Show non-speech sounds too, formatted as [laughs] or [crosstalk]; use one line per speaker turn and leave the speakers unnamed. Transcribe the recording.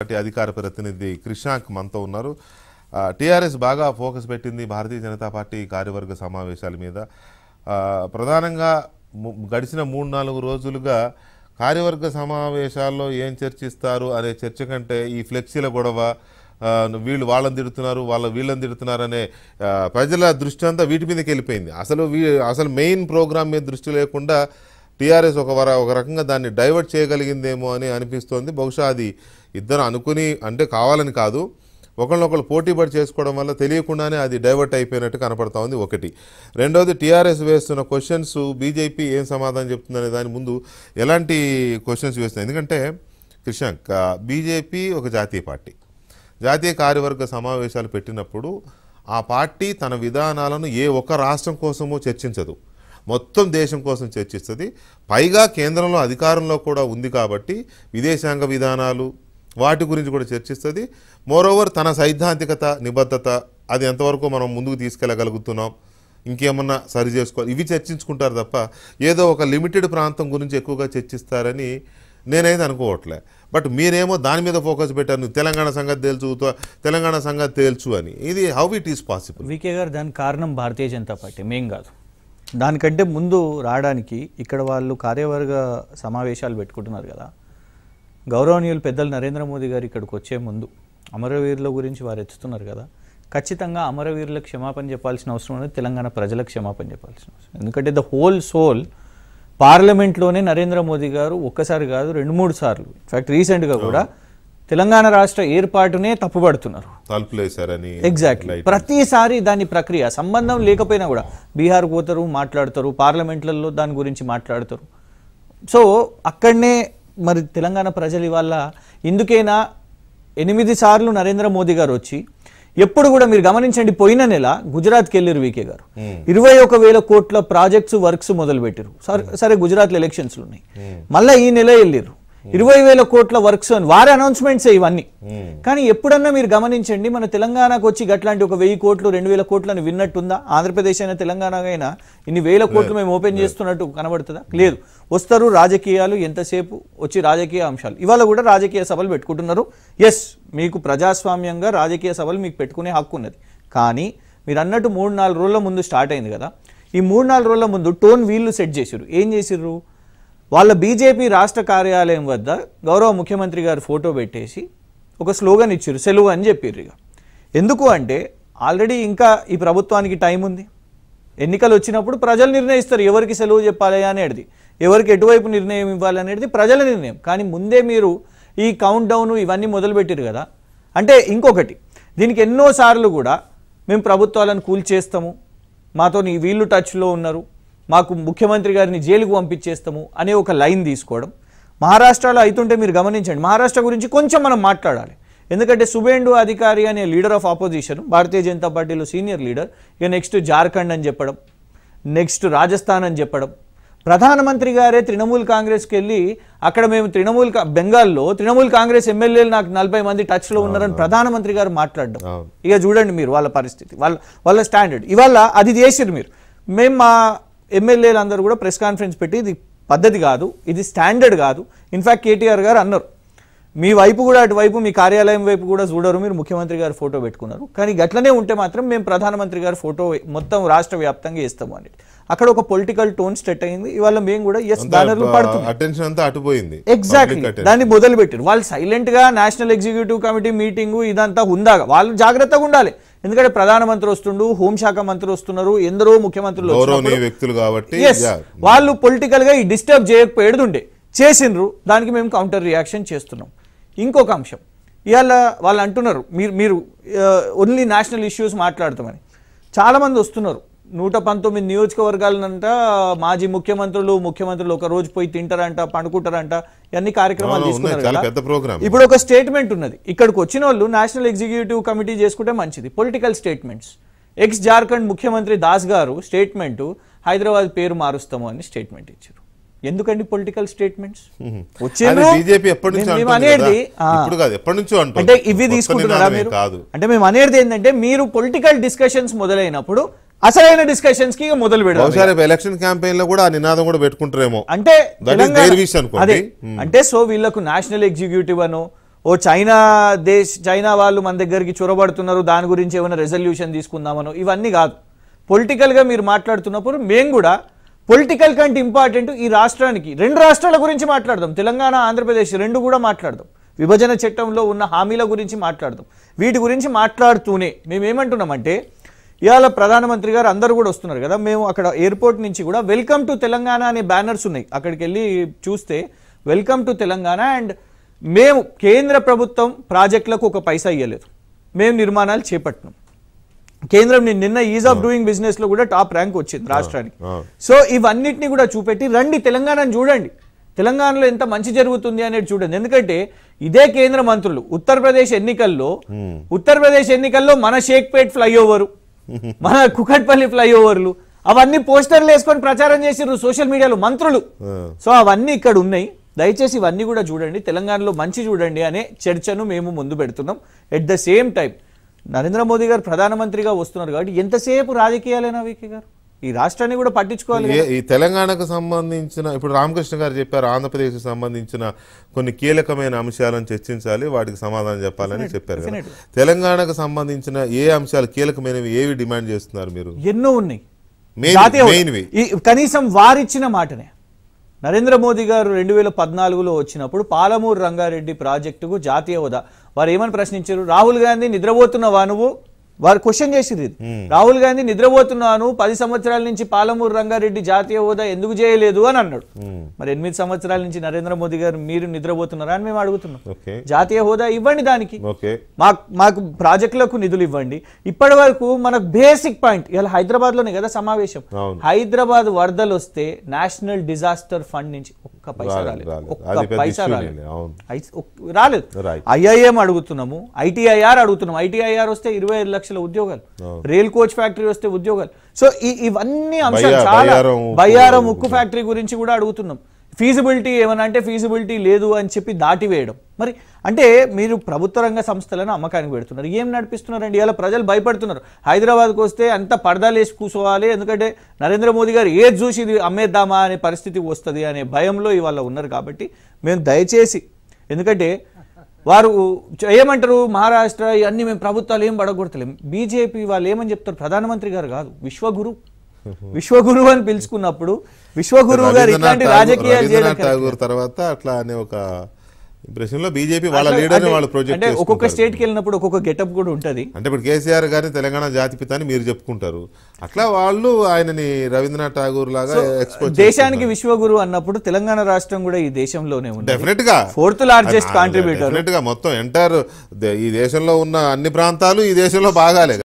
Party అధికార ప్రతినిధి కృష్ణాంక్ మనతో ఉన్నారు టీఆర్ఎస్ బాగా ఫోకస్ పెట్టింది భారతీయ జనతా పార్టీ కార్యవర్గ సమావేశాల మీద ప్రధానంగా గడిచిన మూడు నాలుగు రోజులుగా కార్యవర్గ సమావేశాల్లో ఏం చర్చిస్తారు అనే చర్చ కంటే ఈ ఫ్లెక్సీల గొడవ వీళ్ళు వాళ్ళని తిడుతున్నారు వాళ్ళ వీళ్ళని తిడుతున్నారనే ప్రజల దృష్టి అంతా వీటి మీదకి వెళ్ళిపోయింది అసలు అసలు మెయిన్ ప్రోగ్రామ్ మీద దృష్టి లేకుండా టీఆర్ఎస్ ఒక వర ఒక రకంగా దాన్ని డైవర్ట్ చేయగలిగిందేమో అని అనిపిస్తోంది బహుశా అది ఇద్దరు అనుకుని అంటే కావాలని కాదు ఒకళ్ళనొకళ్ళు పోటీపడి చేసుకోవడం వల్ల తెలియకుండానే అది డైవర్ట్ అయిపోయినట్టు కనపడతా ఉంది ఒకటి రెండవది టీఆర్ఎస్ వేస్తున్న క్వశ్చన్స్ బీజేపీ ఏం సమాధానం చెప్తుందనే దాని ముందు ఎలాంటి క్వశ్చన్స్ వేస్తుంది ఎందుకంటే కృష్ణ బీజేపీ ఒక జాతీయ పార్టీ జాతీయ కార్యవర్గ సమావేశాలు పెట్టినప్పుడు ఆ పార్టీ తన విధానాలను ఏ ఒక్క రాష్ట్రం కోసమో చర్చించదు మొత్తం దేశం కోసం చర్చిస్తుంది పైగా కేంద్రంలో అధికారంలో కూడా ఉంది కాబట్టి విదేశాంగ విధానాలు వాటి గురించి కూడా చర్చిస్తుంది మోరోవర్ తన సైద్ధాంతికత నిబద్ధత అది ఎంతవరకు మనం ముందుకు తీసుకెళ్ళగలుగుతున్నాం ఇంకేమన్నా సరి చేసుకోవాలి ఇవి చర్చించుకుంటారు తప్ప ఏదో ఒక లిమిటెడ్ ప్రాంతం గురించి ఎక్కువగా చర్చిస్తారని నేనైతే అనుకోవట్లే బట్ మీరేమో దాని మీద ఫోకస్ పెట్టారు తెలంగాణ సంగతి తేల్చు తెలంగాణ సంగతి తేల్చు అని ఇది how it is possible VK గారు దానికి కారణం భారతీయ జనతా పార్టీ మేం కాదు
దానికంటే ముందు రావడానికి ఇక్కడ వాళ్ళు కార్యవర్గ సమావేశాలు పెట్టుకుంటున్నారు కదా గౌరవనీయులు పెద్దలు నరేంద్ర మోదీ గారు ఇక్కడికి వచ్చే ముందు అమరవీరుల గురించి వారు ఎత్తుతున్నారు కదా ఖచ్చితంగా అమరవీరులకు క్షమాపణ చెప్పాల్సిన అవసరం ఉంది తెలంగాణ ప్రజలకు క్షమాపణ చెప్పాల్సిన అవసరం ఎందుకంటే ద హోల్ సోల్ పార్లమెంట్లోనే నరేంద్ర మోదీ గారు ఒక్కసారి కాదు రెండు మూడు సార్లు ఇన్ఫ్యాక్ట్ రీసెంట్గా కూడా తెలంగాణ రాష్ట్ర ఏర్పాటునే తప్పుబడుతున్నారు
తలుపులేశారని
ఎగ్జాక్ట్లీ ప్రతిసారి దాని ప్రక్రియ సంబంధం లేకపోయినా కూడా బీహార్ పోతారు మాట్లాడతారు పార్లమెంట్లలో దాని గురించి మాట్లాడతారు సో అక్కడనే మరి తెలంగాణ ప్రజలు ఇవాళ ఎందుకైనా ఎనిమిది సార్లు నరేంద్ర మోదీ గారు వచ్చి ఎప్పుడు కూడా మీరు గమనించండి పోయిన నెల గుజరాత్కి వెళ్ళారు వీకే గారు ఇరవై ఒక వేల కోట్ల ప్రాజెక్ట్స్ వర్క్స్ మొదలు పెట్టారు సరే గుజరాత్లో ఎలక్షన్స్ ఉన్నాయి మళ్ళీ ఈ నెల వెళ్ళారు Hmm. ఇరవై వేల కోట్ల వర్క్స్ అని వారి అనౌన్స్మెంట్సే ఇవన్నీ hmm. కానీ ఎప్పుడన్నా మీరు గమనించండి మన తెలంగాణకు వచ్చి గట్లాంటి ఒక వెయ్యి కోట్లు రెండు వేల కోట్లను విన్నట్టుందా ఆంధ్రప్రదేశ్ అయినా తెలంగాణ అయినా ఇన్ని వేల కోట్లు మేము ఓపెన్ చేస్తున్నట్టు కనబడుతుందా లేదు వస్తారు రాజకీయాలు ఎంతసేపు వచ్చి రాజకీయ అంశాలు ఇవాళ కూడా రాజకీయ సభలు పెట్టుకుంటున్నారు ఎస్ మీకు ప్రజాస్వామ్యంగా రాజకీయ సభలు మీకు పెట్టుకునే హక్కు ఉన్నది కానీ మీరు అన్నట్టు మూడు నాలుగు రోజుల ముందు స్టార్ట్ అయింది కదా ఈ మూడు నాలుగు రోజుల ముందు టోన్ వీళ్ళు సెట్ చేసారు ఏం చేసిర్రు వాళ్ళ బీజేపీ రాష్ట్ర కార్యాలయం వద్ద గౌరవ ముఖ్యమంత్రి గారు ఫోటో పెట్టేసి ఒక స్లోగన్ ఇచ్చారు సెలవు అని చెప్పారు ఇక ఎందుకు అంటే ఆల్రెడీ ఇంకా ఈ ప్రభుత్వానికి టైం ఉంది ఎన్నికలు వచ్చినప్పుడు ప్రజలు నిర్ణయిస్తారు ఎవరికి సెలవు చెప్పాలి అనేది ఎవరికి ఎటువైపు నిర్ణయం ఇవ్వాలి అనేది ప్రజల నిర్ణయం కానీ ముందే మీరు ఈ కౌంట్ డౌన్ ఇవన్నీ మొదలుపెట్టారు కదా అంటే ఇంకొకటి దీనికి ఎన్నోసార్లు కూడా మేము ప్రభుత్వాలను కూల్చేస్తాము మాతో వీళ్ళు టచ్లో ఉన్నారు మాకు ముఖ్యమంత్రి గారిని జైలుకు పంపించేస్తాము అనే ఒక లైన్ తీసుకోవడం మహారాష్ట్రలో అవుతుంటే మీరు గమనించండి మహారాష్ట్ర గురించి కొంచెం మనం మాట్లాడాలి ఎందుకంటే శుభేండు అధికారి అనే leader of opposition Bharatiya Janata పార్టీలో సీనియర్ లీడర్ ఇక నెక్స్ట్ జార్ఖండ్ అని చెప్పడం నెక్స్ట్ రాజస్థాన్ అని చెప్పడం ప్రధానమంత్రి గారే తృణమూల్ కాంగ్రెస్కి వెళ్ళి అక్కడ మేము తృణమూల్ బెంగాల్లో తృణమూల్ కాంగ్రెస్ ఎమ్మెల్యేలు నాకు నలభై మంది టచ్లో ఉన్నారని ప్రధానమంత్రి గారు మాట్లాడడం ఇక చూడండి మీరు వాళ్ళ పరిస్థితి వాళ్ళ వాళ్ళ స్టాండర్డ్ ఇవాళ అది చేసిరు మీరు మేము మా ఎమ్మెల్యేలు అందరూ కూడా ప్రెస్ కాన్ఫరెన్స్ పెట్టి ఇది పద్ధతి కాదు ఇది స్టాండర్డ్ కాదు ఇన్ఫ్యాక్ట్ కేటీఆర్ గారు అన్నారు మీ వైపు కూడా అటువైపు మీ కార్యాలయం వైపు కూడా చూడరు మీరు ముఖ్యమంత్రి గారు ఫోటో పెట్టుకున్నారు కానీ గట్లనే ఉంటే మాత్రం మేము ప్రధానమంత్రి గారి ఫోటో మొత్తం రాష్ట్ర వ్యాప్తంగా ఇస్తాము అని అక్కడ ఒక పొలిటికల్ టోన్ స్టెట్ అయింది ఇవాళ మేము కూడా ఎస్ బ్యానర్లు
పడుతుంది
ఎగ్జాక్ట్లీ దాన్ని మొదలు పెట్టారు వాళ్ళు సైలెంట్ గా నేషనల్ ఎగ్జిక్యూటివ్ కమిటీ మీటింగ్ ఇదంతా ఉందాగా వాళ్ళు జాగ్రత్తగా ఉండాలి ఎందుకంటే ప్రధానమంత్రి వస్తుండు హోంశాఖ మంత్రి వస్తున్నారు ఎందరో ముఖ్యమంత్రులు
వ్యక్తులు కాబట్టి
వాళ్ళు పొలిటికల్ గా ఈ డిస్టర్బ్ చేయకపోయేడుండే చేసిండ్రు దానికి మేము కౌంటర్ రియాక్షన్ చేస్తున్నాం ఇంకొక అంశం ఇవాళ వాళ్ళు అంటున్నారు మీరు మీరు ఓన్లీ నేషనల్ ఇష్యూస్ మాట్లాడతామని చాలామంది వస్తున్నారు నూట పంతొమ్మిది నియోజకవర్గాలనంట మాజీ ముఖ్యమంత్రులు ముఖ్యమంత్రులు ఒక రోజు పోయి తింటారంట పండుకుంటారంట ఇవన్నీ కార్యక్రమాలు తీసుకున్నారు
కదా ఇప్పుడు
ఒక స్టేట్మెంట్ ఉన్నది ఇక్కడికి వచ్చిన వాళ్ళు నేషనల్ ఎగ్జిక్యూటివ్ కమిటీ చేసుకుంటే మంచిది పొలిటికల్ స్టేట్మెంట్స్ ఎక్స్ జార్ఖండ్ ముఖ్యమంత్రి దాస్ గారు స్టేట్మెంట్ హైదరాబాద్ పేరు మారుస్తాము అని స్టేట్మెంట్ ఇచ్చారు ఎందుకండి పొలిటికల్ స్టేట్మెంట్స్
అంటే ఇవి తీసుకుంటున్నారా మీరు అంటే
మేము అనేది ఏంటంటే మీరు పొలిటికల్ డిస్కషన్స్ మొదలైనప్పుడు అసలైన డిస్కషన్స్ కి మొదలు పెడదాం
ఎలక్షన్ క్యాంపెయిన్ లో కూడా నినాదం కూడా పెట్టుకుంటారేమో అంటే
అదే hmm. అంటే సో వీళ్ళకు నేషనల్ ఎగ్జిక్యూటివ్ అను ఓ చైనా దేశ చైనా వాళ్ళు మన దగ్గరికి చొరబడుతున్నారు దాని గురించి ఏమైనా రెజల్యూషన్ తీసుకుందామనో ఇవన్నీ కాదు పొలిటికల్ గా మీరు మాట్లాడుతున్నప్పుడు మేము కూడా పొలిటికల్ కంటే ఇంపార్టెంట్ ఈ రాష్ట్రానికి రెండు రాష్ట్రాల గురించి మాట్లాడదాం తెలంగాణ ఆంధ్రప్రదేశ్ రెండు కూడా మాట్లాడదాం విభజన చట్టంలో ఉన్న హామీల గురించి మాట్లాడదాం వీటి గురించి మాట్లాడుతూనే మేమేమంటున్నామంటే ఇవాళ ప్రధానమంత్రి గారు అందరూ కూడా వస్తున్నారు కదా మేము అక్కడ ఎయిర్పోర్ట్ నుంచి కూడా వెల్కమ్ టు తెలంగాణ అనే బ్యానర్స్ ఉన్నాయి అక్కడికి వెళ్ళి చూస్తే వెల్కమ్ టు తెలంగాణ అండ్ మేము కేంద్ర ప్రభుత్వం ప్రాజెక్టులకు ఒక పైసా ఇవ్వలేదు మేము నిర్మాణాలు చేపట్టినాం కేంద్రం నిన్న ఈజ్ ఆఫ్ డూయింగ్ బిజినెస్ లో కూడా టాప్ ర్యాంక్ వచ్చింది రాష్ట్రానికి సో ఇవన్నిటిని కూడా చూపెట్టి రండి తెలంగాణను చూడండి తెలంగాణలో ఎంత మంచి జరుగుతుంది అనేది చూడండి ఎందుకంటే ఇదే కేంద్ర మంత్రులు ఉత్తరప్రదేశ్ ఎన్నికల్లో ఉత్తరప్రదేశ్ ఎన్నికల్లో మన షేక్పేట్ ఫ్లైఓవర్ మన కుకట్పల్లి ఫ్లైఓవర్లు అవన్నీ పోస్టర్లు వేసుకొని ప్రచారం చేసిర్రు సోషల్ మీడియాలో మంత్రులు సో అవన్నీ ఇక్కడ ఉన్నాయి దయచేసి ఇవన్నీ కూడా చూడండి తెలంగాణలో మంచి చూడండి అనే చర్చను మేము ముందు పెడుతున్నాం at the same time Narendra Modi గారు ప్రధానమంత్రిగా వస్తున్నారు కాబట్టి ఎంతసేపు రాజకీయాలైనా వీకే గారు
ఈ రాష్ట్రాన్ని కూడా పట్టించుకోవాలి ఈ తెలంగాణకు సంబంధించిన ఇప్పుడు రామకృష్ణ గారు చెప్పారు ఆంధ్రప్రదేశ్ సంబంధించిన కొన్ని కీలకమైన అంశాలను చర్చించాలి వాటికి సమాధానం చెప్పాలని చెప్పారు తెలంగాణకు సంబంధించిన ఏ అంశాలు కీలకమైనవి ఏవి డిమాండ్ చేస్తున్నారు మీరు ఎన్నో ఉన్నాయి కనీసం వారిచ్చిన మాటనే
నరేంద్ర మోదీ గారు రెండు వేల పద్నాలుగులో వచ్చినప్పుడు పాలమూరు రంగారెడ్డి ప్రాజెక్టుకు జాతీయ హోదా వారు ఏమని ప్రశ్నించారు రాహుల్ గాంధీ నిద్రపోతున్నవా నువ్వు వారు క్వశ్చన్ చేసింది రాహుల్ గాంధీ నిద్రపోతున్నాను పది సంవత్సరాల నుంచి పాలమూరు రంగారెడ్డి జాతీయ హోదా ఎందుకు చేయలేదు అని అన్నాడు మరి ఎనిమిది సంవత్సరాల నుంచి నరేంద్ర మోదీ గారు మీరు నిద్రపోతున్నారా అని మేము అడుగుతున్నాం జాతీయ హోదా ఇవ్వండి దానికి మాకు మాకు ప్రాజెక్టులకు నిధులు ఇవ్వండి ఇప్పటి వరకు మనకు బేసిక్ పాయింట్ ఇలా హైదరాబాద్ లోనే కదా సమావేశం హైదరాబాద్ వరదలు వస్తే నేషనల్ డిజాస్టర్ ఫండ్ నుంచి ఒక్క పైసా రాలేదు ఒక్క పైసా రాలేదు రాలేదు ఐఐఎం అడుగుతున్నాము ఐటీఐఆర్ అడుగుతున్నాము ఐటీఐఆర్ వస్తే ఇరవై లక్షలు లక్షల ఉద్యోగాలు రైల్ కోచ్ ఫ్యాక్టరీ వస్తే ఉద్యోగాలు సో ఇవన్నీ అంశాలు చాలా బయ్యారం ఉక్కు ఫ్యాక్టరీ గురించి కూడా అడుగుతున్నాం ఫీజిబిలిటీ ఏమన్నా అంటే ఫీజిబిలిటీ లేదు అని చెప్పి దాటివేయడం మరి అంటే మీరు ప్రభుత్వ రంగ సంస్థలను అమ్మకానికి పెడుతున్నారు ఏం నడిపిస్తున్నారండి ఇలా ప్రజలు భయపడుతున్నారు హైదరాబాద్కి వస్తే అంత పడదాలేసి కూర్చోవాలి ఎందుకంటే నరేంద్ర మోదీ గారు ఏది చూసి ఇది అమ్మేద్దామా అనే పరిస్థితి వస్తుంది అనే భయంలో ఇవాళ ఉన్నారు కాబట్టి మేము దయచేసి ఎందుకంటే వారు ఏమంటారు మహారాష్ట్ర ఇవన్నీ మేము ప్రభుత్వాలు ఏం పడగొడతలేం బీజేపీ వాళ్ళు ఏమని చెప్తారు ప్రధానమంత్రి గారు కాదు విశ్వగురు [laughs] విశ్వగురు అని పిలుచుకున్నప్పుడు విశ్వగురువు గారు ఇలాంటి రాజకీయాలు
తర్వాత అట్లా అనే ఒక బీజేపీ వాళ్ళ లీడర్ వాళ్ళు ఒక్కొక్క స్టేట్ కి వెళ్ళినప్పుడు ఒక్కొక్క గెటప్ కూడా ఉంటుంది అంటే ఇప్పుడు కేసీఆర్ గారిని తెలంగాణ జాతిపిత అని మీరు చెప్పుకుంటారు అట్లా వాళ్ళు ఆయనని రవీంద్రనాథ్ ఠాగూర్ లాగా దేశానికి విశ్వగురు అన్నప్పుడు
తెలంగాణ రాష్ట్రం కూడా ఈ దేశంలోనే ఉంది
డెఫినెట్ గా ఫోర్త్ లార్జెస్ట్ కాంట్రిబ్యూటర్ డెఫినెట్ గా మొత్తం ఎంటర్ ఈ దేశంలో ఉన్న అన్ని ప్రాంతాలు ఈ దేశంలో బాగాలేదు